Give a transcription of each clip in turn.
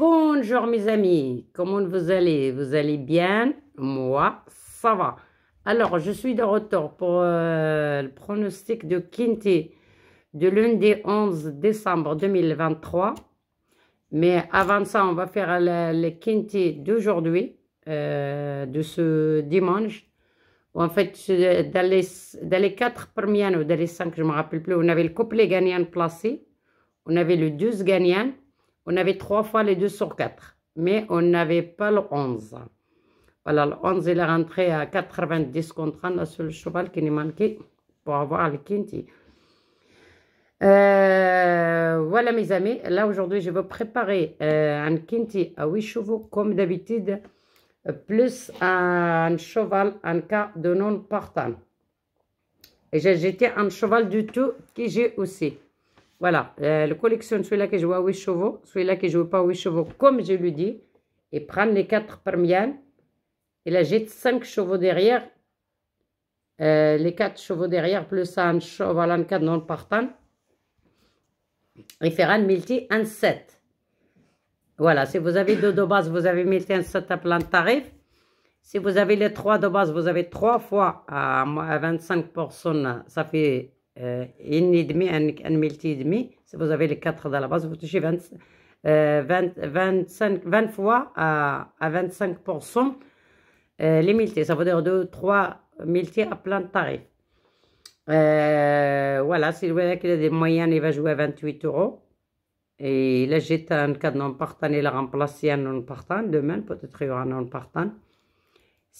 Bonjour mes amis, comment vous allez Vous allez bien Moi, ça va. Alors, je suis de retour pour euh, le pronostic de Quinté de lundi 11 décembre 2023. Mais avant ça, on va faire le, Quinté d'aujourd'hui, euh, de ce dimanche. En fait, dans les, quatre premières, ou dans les cinq, je ne me rappelle plus, on avait le couplet gagnant placé, on avait le 12 gagnant, on avait trois fois les deux sur quatre, mais on n'avait pas le 11. Voilà, le 11, il est rentré à 90 contre 1, le cheval qui nous manquait pour avoir le Kinti. Euh, voilà mes amis, là aujourd'hui je vais préparer euh, un Kinti à 8 chevaux comme d'habitude, plus un cheval en cas de non-partant. Et j'ai jeté un cheval du tout qui j'ai aussi. Voilà, euh, le collectionne celui-là que vois à 8 chevaux, celui-là que je ne vois pas à 8 chevaux, comme je lui dis. Et prend les 4 premières. Et là, jette 5 chevaux derrière. Euh, les 4 chevaux derrière, plus un cheval, un 4 dans le partant. Et faire un multi, un 7. Voilà, si vous avez 2 de base, vous avez multi, un 7 à plein tarif. Si vous avez les 3 de base, vous avez 3 fois à 25%, ça fait et eh, demi, un demi, si vous avez les quatre dans la base, vous touchez 20, 25, 20 fois à, 25% eh, les multi Ça veut dire 2, 3 multi à plein tarif. Euh, voilà, si qu'il a des moyens, il va jouer à 28 euros. Et là, j'ai un cadeau non partant, il va remplacer un non partant. Demain, peut-être il y aura un non partant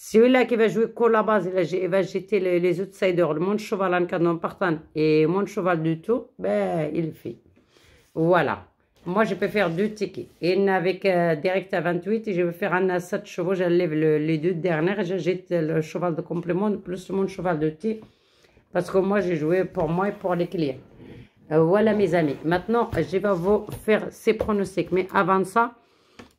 celui-là qui va jouer que la base, il va jeter les, les outsiders. Mon cheval en canon partant et mon cheval du tout, ben, il fait. Voilà. Moi, je peux faire deux tickets. Une avec euh, direct à 28 et je vais faire un à 7 chevaux. J'enlève lève les deux dernières. et j'ajoute le cheval de complément plus mon cheval de thé. Parce que moi, j'ai joué pour moi et pour les clients. Euh, voilà, mes amis. Maintenant, je vais vous faire ces pronostics. Mais avant ça,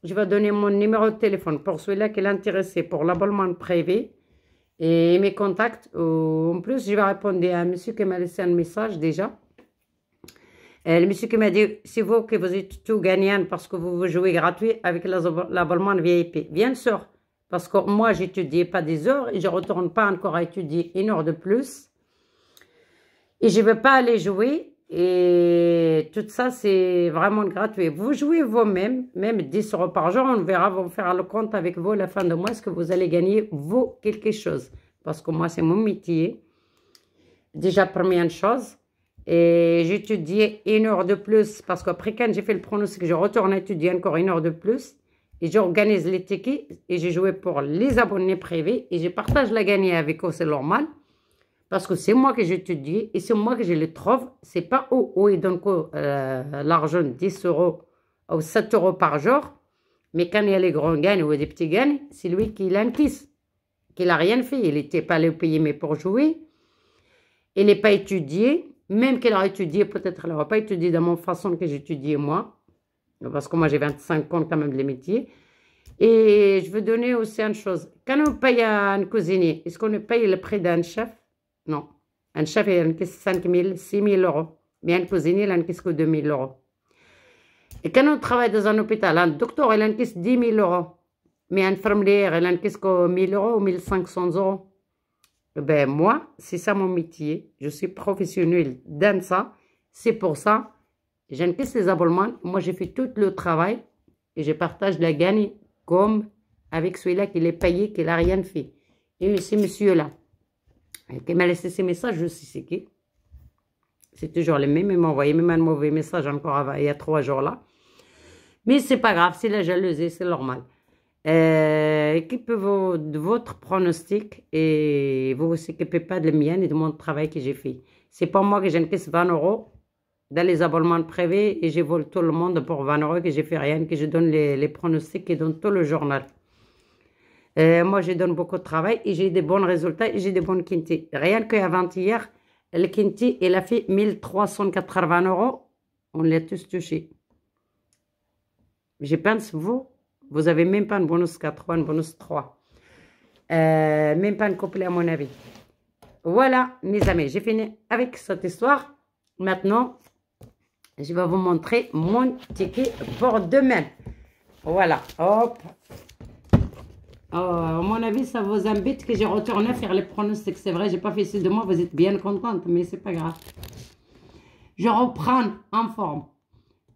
je vais donner mon numéro de téléphone pour celui-là qui est intéressé pour l'abonnement privé et mes contacts. Euh, en plus, je vais répondre à un monsieur qui m'a laissé un message déjà. le monsieur qui m'a dit, c'est vous que vous êtes tout gagnant parce que vous, jouez gratuit avec l'abonnement VIP. Bien sûr, parce que moi, j'étudie pas des heures et je retourne pas encore à étudier une heure de plus. Et je ne vais pas aller jouer et tout ça, c'est vraiment gratuit. Vous jouez vous-même, même 10 euros par jour. On verra, on fera le compte avec vous à la fin de mois. Est-ce que vous allez gagner, vous, quelque chose Parce que moi, c'est mon métier. Déjà, première chose. Et j'étudiais une heure de plus. Parce qu'après, quand j'ai fait le pronostic, je retourne étudier encore une heure de plus. Et j'organise les tickets. Et j'ai joué pour les abonnés privés. Et je partage la gagnée avec eux, c'est normal. Parce que c'est moi que j'étudie et c'est moi que je le trouve. C'est pas où, où donne donc euh, l'argent 10 euros ou 7 euros par jour. Mais quand il y a les grands gains ou des petits gains, c'est lui qui l'enquisse, Qu'il n'a rien fait. Il n'était pas allé au pays, mais pour jouer. Il n'est pas étudié. Même qu'il a étudié, peut-être qu'il n'aura pas étudié de la même façon que j'étudie moi. Parce que moi, j'ai 25 ans quand même de métier. Et je veux donner aussi une chose. Quand on paye un cuisinier, est-ce qu'on paye le prix d'un chef non. Un chef, il encaisse 5 000, 6 000 euros. Mais un cuisinier, il encaisse que 2 000 euros. Et quand on travaille dans un hôpital, un docteur, il encaisse 10 000 euros. Mais un infirmière, il encaisse que 1 000 euros ou 1 500 euros. Ben moi, c'est ça mon métier. Je suis professionnelle dans ça. C'est pour ça, que j'encaisse les abonnements. Moi, j'ai fait tout le travail et je partage la gagne comme avec celui-là qui est payé, qui n'a rien fait. Et ce monsieur-là. Elle m'a laissé ses messages, je sais c'est qui. C'est toujours les mêmes. Il m'a envoyé même un mauvais message encore il y a trois jours là. Mais c'est pas grave, c'est la jalousie, c'est normal. Euh, qui peut de votre pronostic et vous ne vous occupez pas de la mienne et de mon travail que j'ai fait. C'est pas moi que j'encaisse 20 euros dans les abonnements privés et je volé tout le monde pour 20 euros que j'ai fait rien, que je donne les, les pronostics et donne tout le journal. Euh, moi, je donne beaucoup de travail et j'ai des bons résultats et j'ai des bonnes kinti. Rien qu'avant-hier, le kinti, il a fait 1380 euros. On l'a tous touché. Je pense, vous, vous n'avez même pas un bonus 4 un bonus 3. Euh, même pas un couplet, à mon avis. Voilà, mes amis, j'ai fini avec cette histoire. Maintenant, je vais vous montrer mon ticket pour demain. Voilà, hop, euh, à mon avis, ça vous invite que j'ai retourné faire les pronostics. C'est vrai, j'ai pas fait ce de moi. Vous êtes bien contente, mais c'est pas grave. Je reprends en forme.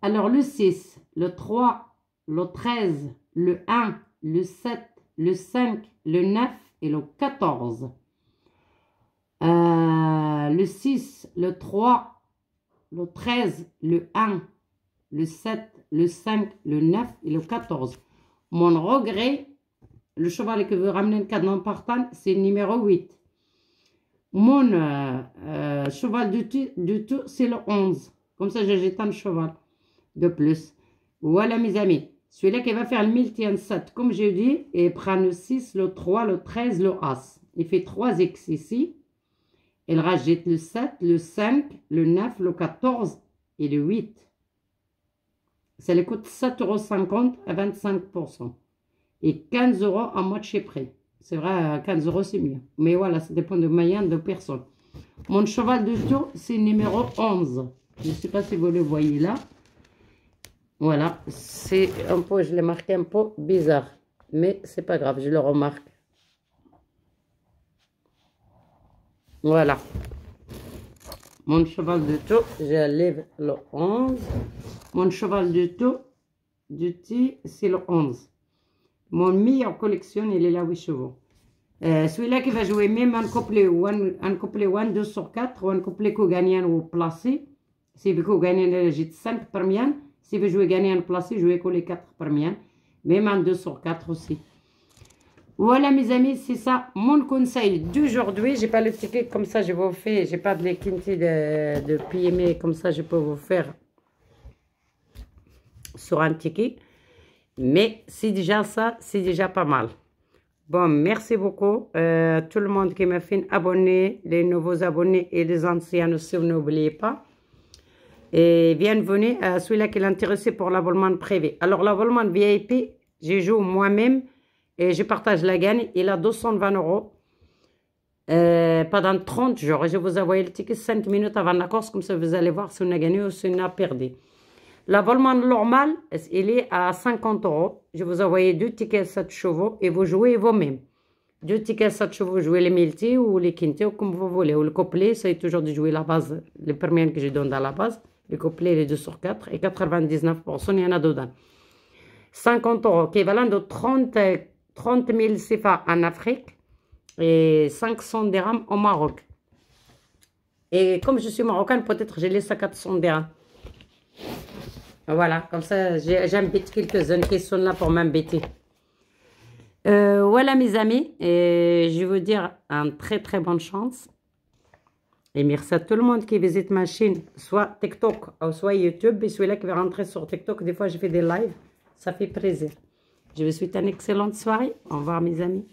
Alors, le 6, le 3, le 13, le 1, le 7, le 5, le 9 et le 14. Euh, le 6, le 3, le 13, le 1, le 7, le 5, le 9 et le 14. Mon regret, le cheval que veut ramener le cadran partant, c'est le numéro 8. Mon euh, euh, cheval du, tout, du tout c'est le 11. Comme ça, j'ai un cheval de plus. Voilà, mes amis. Celui-là qui va faire le 7. comme j'ai dit, et prend le 6, le 3, le 13, le As. Il fait 3 X ici. Il rajoute le 7, le 5, le 9, le 14 et le 8. Ça lui coûte 7,50€ à 25% et 15 euros en moitié prêt. C'est vrai, 15 euh, euros c'est mieux. Mais voilà, ça dépend de moyens de personnes. Mon cheval de tour, c'est numéro 11. Je ne sais pas si vous le voyez là. Voilà, c'est un peu, je l'ai marqué un peu bizarre. Mais c'est pas grave, je le remarque. Voilà. Mon cheval de tour, j'enlève le 11. Mon cheval de tour, du T, c'est le 11. Mon meilleur collection, il est là 8 chevaux. Euh, Celui-là qui va jouer même un couplet one, un couplet one sur ou un couplet qu'on gagne ou placé. Si vous gagnez un, j'ai 5 premières. Si vous jouez gagner un placé, jouez que les 4 premières. Même un 4 aussi. Voilà mes amis, c'est ça mon conseil d'aujourd'hui. J'ai pas le ticket comme ça, je vous fais. J'ai pas de l'équité de, de PME comme ça, je peux vous faire sur un ticket. Mais c'est déjà ça, c'est déjà pas mal. Bon, merci beaucoup. à euh, tout le monde qui m'a fait abonné, les nouveaux abonnés et les anciens aussi, n'oubliez pas. Et bienvenue à celui-là qui est intéressé pour l'abonnement privé. Alors, l'abonnement VIP, je joue moi-même et je partage la gagne. Il a 220 euros. Euh, pendant 30 jours. Je vous envoie le ticket 5 minutes avant la course, comme ça vous allez voir si on a gagné ou si on a perdu. L'abonnement normale, elle est à 50 euros. Je vous envoie deux tickets 7 chevaux et vous jouez vous-même. Deux tickets 7 chevaux, jouez les multi ou les quintés ou comme vous voulez. Ou le couplet, c'est toujours de jouer la base, les premières que je donne dans la base. Le couplet, les 2 sur 4 et 99%, il y en a dedans. 50 euros, équivalent de 30, 30 000 CFA en Afrique et 500 dirhams au Maroc. Et comme je suis marocaine, peut-être j'ai laissé à 400 dirhams. Voilà, comme ça, j'embête quelques-unes qui sont là pour m'embêter. Euh, voilà, mes amis. Et je vous dire un très, très bonne chance. Et merci à tout le monde qui visite ma chaîne, soit TikTok ou soit YouTube. Et celui-là qui va rentrer sur TikTok, des fois, je fais des lives. Ça fait plaisir. Je vous souhaite une excellente soirée. Au revoir, mes amis.